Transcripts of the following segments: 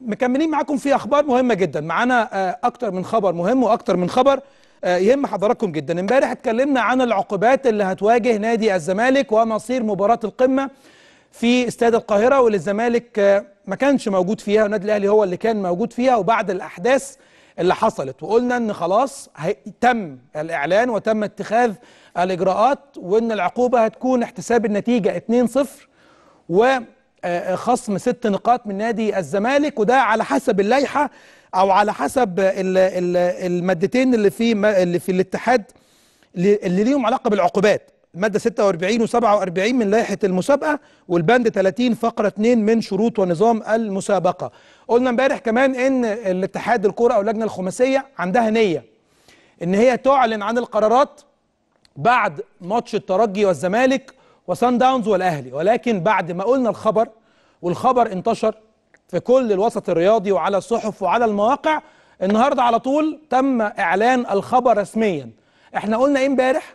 مكملين معاكم في اخبار مهمه جدا معانا آه، اكتر من خبر مهم واكتر من خبر آه، يهم حضراتكم جدا امبارح اتكلمنا عن العقوبات اللي هتواجه نادي الزمالك ومصير مباراه القمه في استاد القاهره واللي الزمالك آه، ما كانش موجود فيها والنادي الاهلي هو اللي كان موجود فيها وبعد الاحداث اللي حصلت وقلنا ان خلاص تم الاعلان وتم اتخاذ الاجراءات وان العقوبه هتكون احتساب النتيجه 2-0 و آه، آه، خصم ست نقاط من نادي الزمالك وده على حسب اللائحه او على حسب المادتين اللي في اللي في الاتحاد اللي ليهم علاقه بالعقوبات الماده 46 و47 من لائحه المسابقه والبند 30 فقره 2 من شروط ونظام المسابقه قلنا امبارح كمان ان الاتحاد الكوره او اللجنه الخماسيه عندها نيه ان هي تعلن عن القرارات بعد ماتش الترجي والزمالك وسان داونز والاهلي ولكن بعد ما قلنا الخبر والخبر انتشر في كل الوسط الرياضي وعلى الصحف وعلى المواقع النهارده على طول تم اعلان الخبر رسميا احنا قلنا ايه امبارح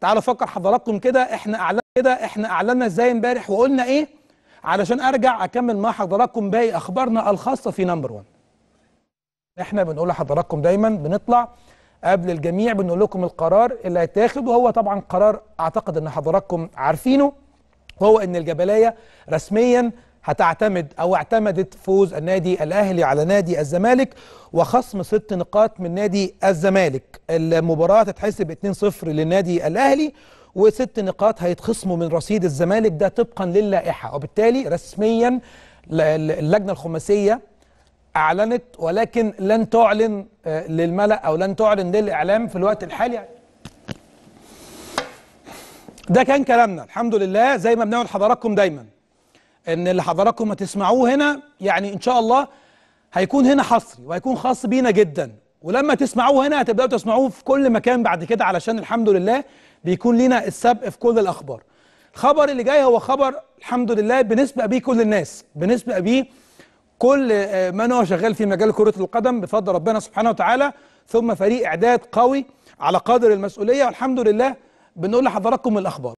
تعالوا فكر حضراتكم كده احنا اعلنا كده احنا اعلنا ازاي امبارح وقلنا ايه علشان ارجع اكمل مع حضراتكم باقي اخبارنا الخاصه في نمبر 1 احنا بنقول لحضراتكم دايما بنطلع قبل الجميع بنقول لكم القرار اللي هيتاخد وهو طبعا قرار اعتقد ان حضراتكم عارفينه وهو ان الجبليه رسميا هتعتمد او اعتمدت فوز النادي الاهلي على نادي الزمالك وخصم ست نقاط من نادي الزمالك المباراه هتتحسب 2-0 للنادي الاهلي وست نقاط هيتخصموا من رصيد الزمالك ده طبقا للائحه وبالتالي رسميا اللجنه الخماسيه اعلنت ولكن لن تعلن آه، للملا او لن تعلن للاعلام في الوقت الحالي يعني. ده كان كلامنا الحمد لله زي ما بنعمل حضراتكم دايما ان اللي حضراتكم هتسمعوه هنا يعني ان شاء الله هيكون هنا حصري وهيكون خاص بينا جدا ولما تسمعوه هنا هتبداوا تسمعوه في كل مكان بعد كده علشان الحمد لله بيكون لينا السبق في كل الاخبار الخبر اللي جاي هو خبر الحمد لله بنسبق بيه كل الناس بنسبق بيه كل آه، من هو شغال في مجال كرة القدم بفضل ربنا سبحانه وتعالى ثم فريق إعداد قوي على قدر المسؤولية والحمد لله بنقول لحضراتكم الأخبار